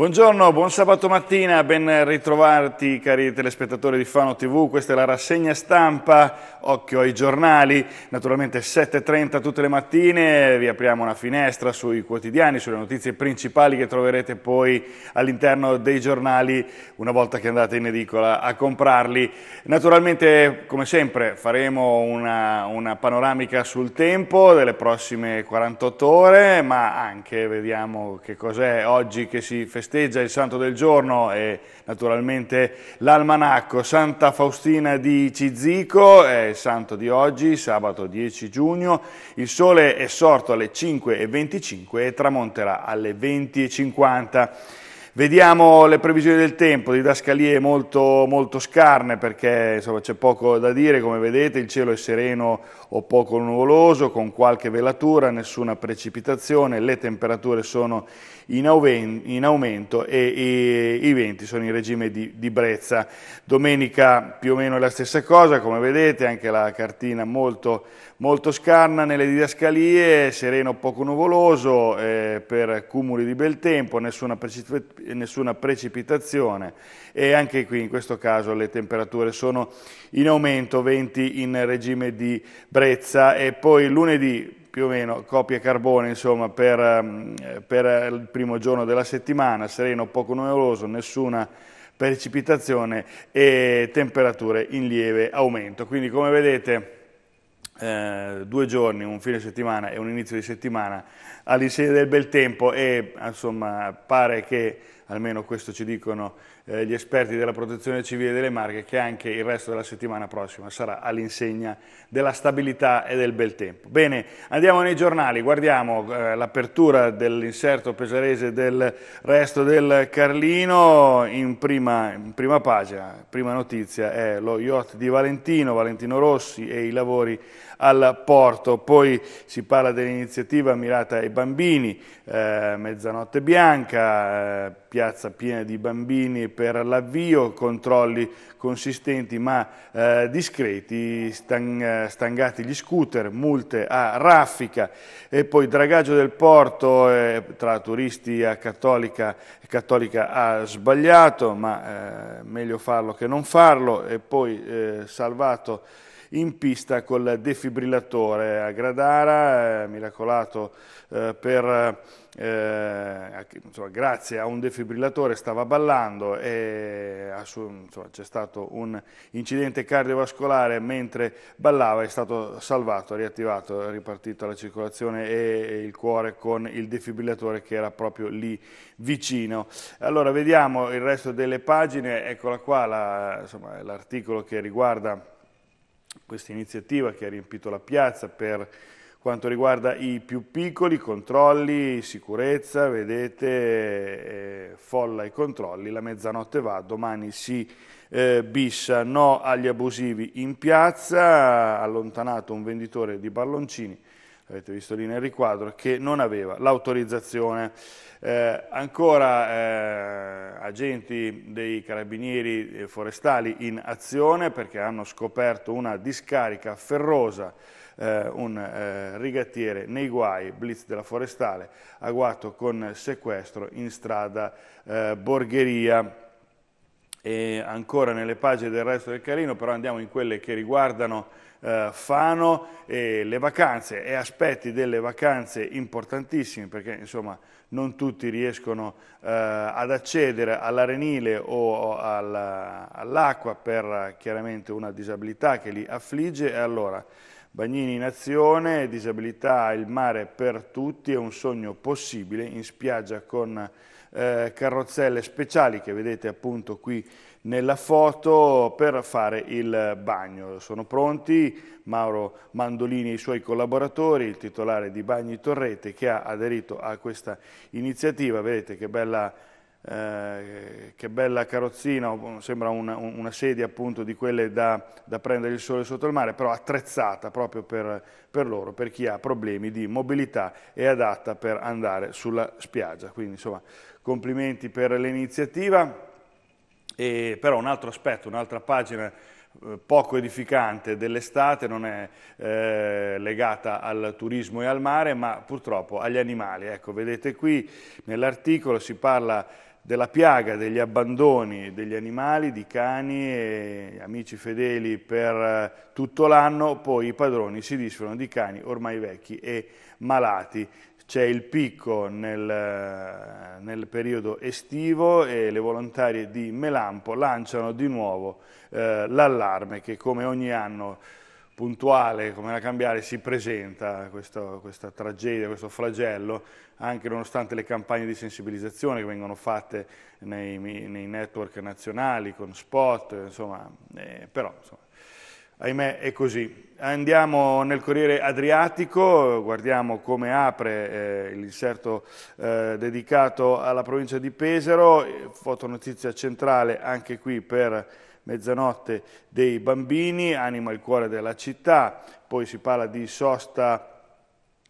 Buongiorno, buon sabato mattina, ben ritrovati cari telespettatori di Fano TV, questa è la rassegna stampa, occhio ai giornali, naturalmente 7.30 tutte le mattine, vi apriamo una finestra sui quotidiani, sulle notizie principali che troverete poi all'interno dei giornali una volta che andate in edicola a comprarli. Naturalmente come sempre faremo una, una panoramica sul tempo delle prossime 48 ore, ma anche vediamo che cos'è oggi che si festeggia festeggia il santo del giorno e naturalmente l'almanacco Santa Faustina di Cizico, è il santo di oggi, sabato 10 giugno, il sole è sorto alle 5.25 e tramonterà alle 20.50. Vediamo le previsioni del tempo, didascalie molto, molto scarne perché c'è poco da dire, come vedete il cielo è sereno o poco nuvoloso, con qualche velatura, nessuna precipitazione, le temperature sono in, aumento e, i venti sono in regime di, di brezza. Domenica più o meno è la stessa cosa, come vedete anche la cartina molto, molto scarna nelle didascalie, sereno poco nuvoloso eh, per cumuli di bel tempo, nessuna, precip nessuna, precipitazione e anche qui in questo caso le temperature sono in aumento, venti in regime di brezza e poi lunedì più o meno copie carbone insomma, per, ehm, per, il primo giorno della settimana, sereno, poco nuvoloso, nessuna precipitazione e temperature in lieve aumento. Quindi come vedete eh, due giorni, un fine settimana e un inizio di settimana all'insegna del bel tempo e insomma pare che, almeno questo ci dicono eh, gli esperti della protezione civile delle Marche che anche il resto della settimana prossima sarà all'insegna della stabilità e del bel tempo. Bene, andiamo nei giornali, guardiamo eh, l'apertura dell'inserto pesarese del resto del Carlino in prima, in prima pagina, prima notizia è lo yacht di Valentino, Valentino Rossi e i lavori al porto, poi si parla dell'iniziativa mirata ai bambini, eh, mezzanotte bianca, eh, piazza piena di bambini per l'avvio, controlli consistenti ma eh, discreti, stan, stangati gli scooter, multe a raffica e poi dragaggio del porto eh, tra turisti a Cattolica, Cattolica ha sbagliato ma eh, meglio farlo che non farlo e poi eh, salvato in pista col defibrillatore. A Gradara, eh, miracolato eh, per, eh, insomma, grazie a un defibrillatore stava ballando e c'è stato un incidente cardiovascolare mentre ballava, è stato salvato, riattivato, è ripartita la circolazione e il cuore con il defibrillatore che era proprio lì vicino. Allora vediamo il resto delle pagine, eccola qua l'articolo la, che riguarda questa iniziativa che ha riempito la piazza per quanto riguarda i più piccoli, controlli, sicurezza, vedete, eh, folla i controlli, la mezzanotte va, domani si eh, bissa no agli abusivi in piazza, allontanato un venditore di balloncini, avete visto lì nel riquadro, che non aveva l'autorizzazione. Eh, ancora eh, agenti dei carabinieri eh, forestali in azione perché hanno scoperto una discarica ferrosa, eh, un eh, rigattiere nei guai, blitz della forestale, agguato con sequestro in strada eh, Borgheria e ancora nelle pagine del resto del Carino, però andiamo in quelle che riguardano eh, Fano e le vacanze e aspetti delle vacanze importantissimi perché insomma non tutti riescono eh, ad accedere all'arenile o all'acqua per chiaramente una disabilità che li affligge e allora Bagnini in azione, disabilità, il mare per tutti è un sogno possibile in spiaggia con eh, carrozzelle speciali che vedete appunto qui nella foto per fare il bagno. Sono pronti Mauro Mandolini e i suoi collaboratori, il titolare di Bagni Torrete che ha aderito a questa iniziativa. Vedete che bella eh, che bella carrozzina, sembra una, una, sedia appunto di quelle da, da, prendere il sole sotto il mare, però attrezzata proprio per, per, loro, per chi ha problemi di mobilità e adatta per andare sulla spiaggia. Quindi insomma complimenti per l'iniziativa. E, però un altro aspetto, un'altra pagina eh, poco edificante dell'estate non è eh, legata al turismo e al mare, ma purtroppo agli animali. Ecco, vedete qui nell'articolo si parla della piaga degli abbandoni degli animali, di cani, e amici fedeli per eh, tutto l'anno, poi i padroni si disfano di cani ormai vecchi e malati c'è il picco nel, nel, periodo estivo e le volontarie di Melampo lanciano di nuovo eh, l'allarme che come ogni anno puntuale come la cambiare si presenta questo, questa tragedia, questo flagello, anche nonostante le campagne di sensibilizzazione che vengono fatte nei, nei network nazionali con spot, insomma, eh, però insomma, ahimè è così. Andiamo nel Corriere Adriatico, guardiamo come apre eh, l'inserto eh, dedicato alla provincia di Pesaro, fotonotizia centrale anche qui per mezzanotte dei bambini, anima il cuore della città, poi si parla di sosta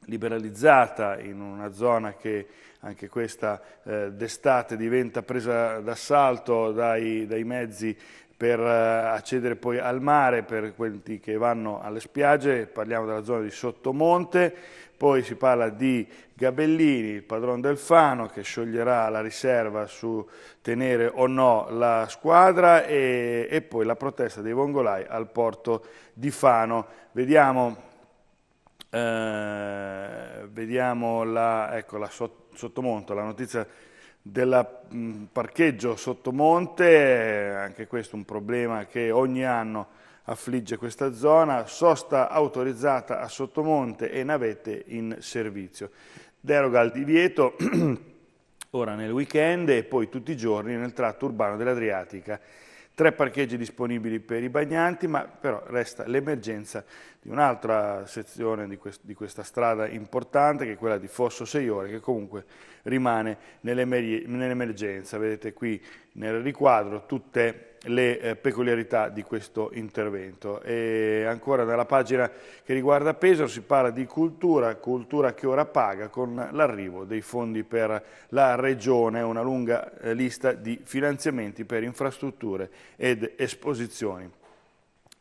liberalizzata in una zona che anche questa eh, d'estate diventa presa d'assalto dai, dai, mezzi per eh, accedere poi al mare per quelli che vanno alle spiagge, parliamo della zona di Sottomonte, poi si parla di Gabellini, il padrone del Fano che scioglierà la riserva su tenere o no la squadra e, e poi la protesta dei vongolai al porto di Fano. Vediamo, eh, vediamo la, ecco, la Sottomonte, la notizia del mm, parcheggio sottomonte, eh, anche questo è un problema che ogni anno affligge questa zona, sosta autorizzata a sottomonte e navette in servizio. Deroga al divieto ora nel weekend e poi tutti i giorni nel tratto urbano dell'Adriatica. Tre parcheggi disponibili per i bagnanti, ma però resta l'emergenza di un'altra sezione di, quest di, questa strada importante che è quella di Fosso Seiore che comunque rimane nell'emergenza. Vedete qui nel riquadro tutte le eh, peculiarità di questo intervento. E ancora nella pagina che riguarda Pesaro si parla di cultura, cultura che ora paga con l'arrivo dei fondi per la Regione, una lunga eh, lista di finanziamenti per infrastrutture ed esposizioni.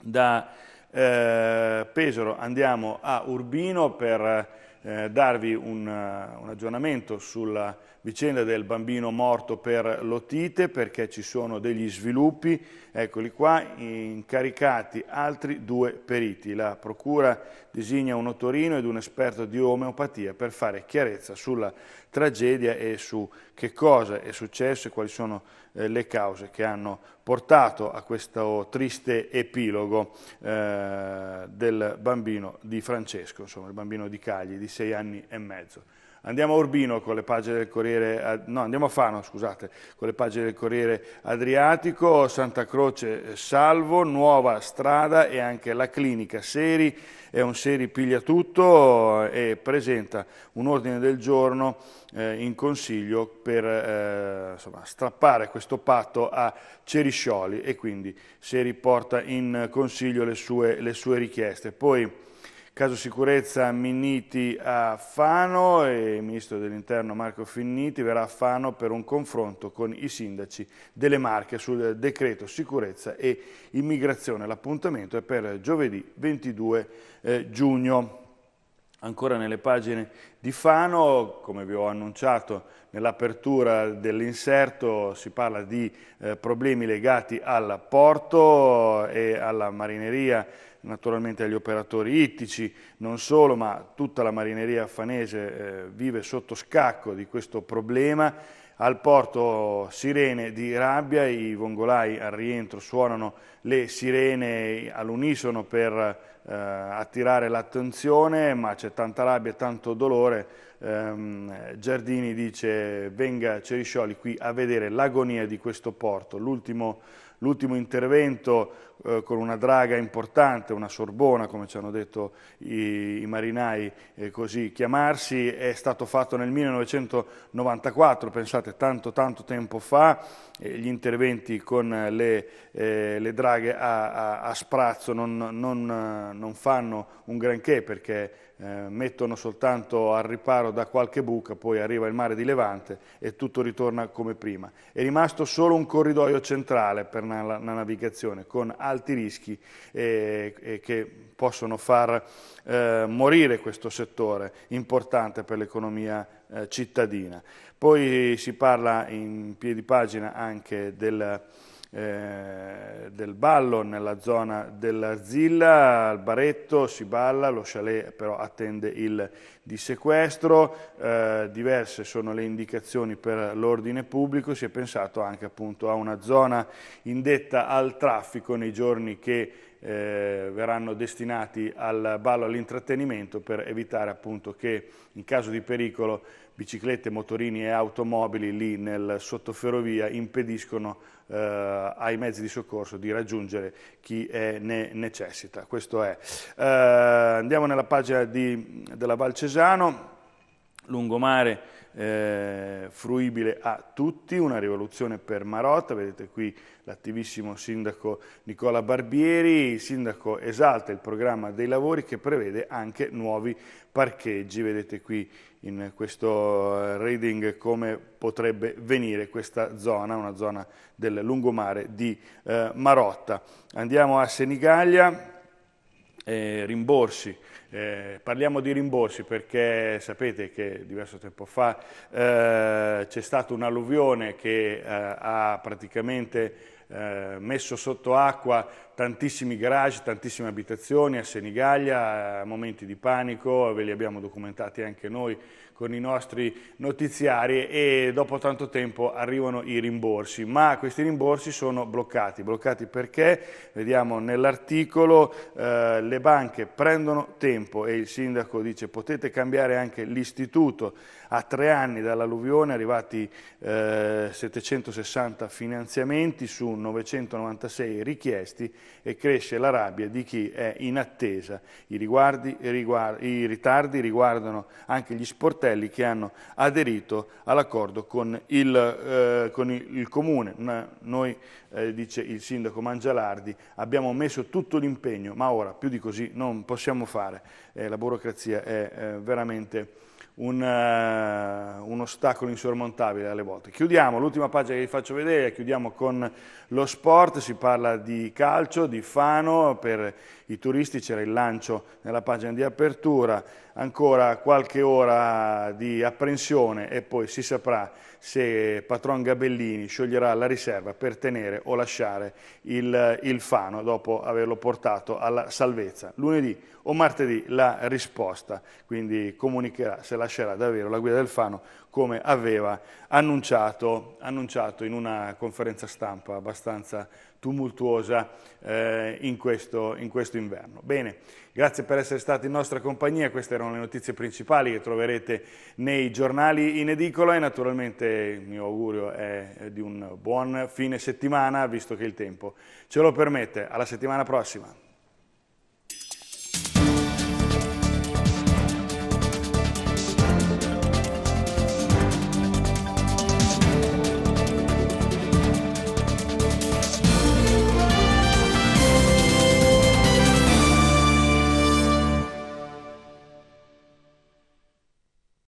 Da eh, Pesaro andiamo a Urbino per eh, darvi un, eh, un, aggiornamento sulla vicenda del bambino morto per l'otite perché ci sono degli sviluppi, eccoli qua, incaricati altri due periti. La procura designa un otorino ed un esperto di omeopatia per fare chiarezza sulla tragedia e su che cosa è successo e quali sono eh, le cause che hanno portato a questo triste epilogo eh, del bambino di Francesco, insomma il bambino di Cagli di sei anni e mezzo. Andiamo a Urbino con le pagine del Corriere, no, andiamo a Fano, scusate, con le pagine del Corriere Adriatico, Santa Croce eh, salvo, nuova strada e anche la clinica Seri, è un Seri piglia tutto eh, e presenta un ordine del giorno eh, in consiglio per insomma, strappare questo patto a Ceriscioli e quindi Seri porta in consiglio le sue, le sue richieste. Poi, Caso sicurezza Minniti a Fano e il ministro dell'interno Marco Finniti verrà a Fano per un confronto con i sindaci delle Marche sul decreto sicurezza e immigrazione. L'appuntamento è per giovedì 22 eh, giugno. Ancora nelle pagine di Fano, come vi ho annunciato nell'apertura dell'inserto, si parla di eh, problemi legati al porto e alla marineria, naturalmente agli operatori ittici, non solo, ma tutta la marineria fanese eh, vive sotto scacco di questo problema. Al porto sirene di rabbia, i vongolai al rientro suonano le sirene all'unisono per eh, attirare l'attenzione, ma c'è tanta rabbia e tanto dolore. Ehm, Giardini dice venga Ceriscioli qui a vedere l'agonia di questo porto. L'ultimo intervento eh, con una draga importante, una sorbona come ci hanno detto i, i marinai eh, così chiamarsi, è stato fatto nel 1994, pensate tanto tanto tempo fa, eh, gli interventi con eh, le, eh, le draghe a, a, a sprazzo non, non, eh, non, fanno un granché perché mettono soltanto al riparo da qualche buca, poi arriva il mare di Levante e tutto ritorna come prima. È rimasto solo un corridoio centrale per la, navigazione con alti rischi eh, eh, che possono far eh, morire questo settore importante per l'economia eh, cittadina. Poi si parla in piedi pagina anche del eh, del ballo nella zona dell'Arzilla, al Baretto si balla, lo chalet però attende il dissequestro, eh, diverse sono le indicazioni per l'ordine pubblico, si è pensato anche appunto a una zona indetta al traffico nei giorni che eh, verranno destinati al ballo all'intrattenimento per evitare appunto che in caso di pericolo biciclette, motorini e automobili lì nel sottoferrovia impediscono eh, ai mezzi di soccorso di raggiungere chi è, ne necessita. Questo è. Eh, andiamo nella pagina di, della Val Cesano lungomare eh, fruibile a tutti, una rivoluzione per Marotta, vedete qui l'attivissimo sindaco Nicola Barbieri, il sindaco esalta il programma dei lavori che prevede anche nuovi parcheggi, vedete qui in questo reading come potrebbe venire questa zona, una zona del lungomare di eh, Marotta. Andiamo a Senigallia, eh, rimborsi eh, parliamo di rimborsi perché sapete che diverso tempo fa eh, c'è stata un'alluvione che eh, ha praticamente eh, messo sotto acqua tantissimi garage, tantissime abitazioni a Senigallia, momenti di panico, ve li abbiamo documentati anche noi con i nostri notiziari e dopo tanto tempo arrivano i rimborsi, ma questi rimborsi sono bloccati. Bloccati perché? Vediamo nell'articolo eh, le banche prendono tempo e il sindaco dice potete cambiare anche l'istituto a tre anni dall'alluvione, arrivati eh, 760 finanziamenti su 996 richiesti e cresce la rabbia di chi è in attesa. I, riguardi, riguard, i ritardi riguardano anche gli sportelli fratelli che hanno aderito all'accordo con, eh, con il, comune. noi, eh, dice il sindaco Mangialardi, abbiamo messo tutto l'impegno, ma ora più di così non possiamo fare. Eh, la burocrazia è eh, veramente... Un, uh, un, ostacolo insormontabile alle volte. Chiudiamo, l'ultima pagina che vi faccio vedere, chiudiamo con lo sport, si parla di calcio, di Fano, per i turisti c'era il lancio nella pagina di apertura, ancora qualche ora di apprensione e poi si saprà se Patron Gabellini scioglierà la riserva per tenere o lasciare il, il Fano dopo averlo portato alla salvezza. Lunedì o martedì la risposta, quindi comunicherà se lascerà davvero la guida del Fano come aveva annunciato, annunciato in una conferenza stampa abbastanza tumultuosa eh, in, questo, in, questo, inverno. Bene, grazie per essere stati in nostra compagnia, queste erano le notizie principali che troverete nei giornali in edicola e naturalmente il mio augurio è di un buon fine settimana, visto che il tempo ce lo permette. Alla settimana prossima!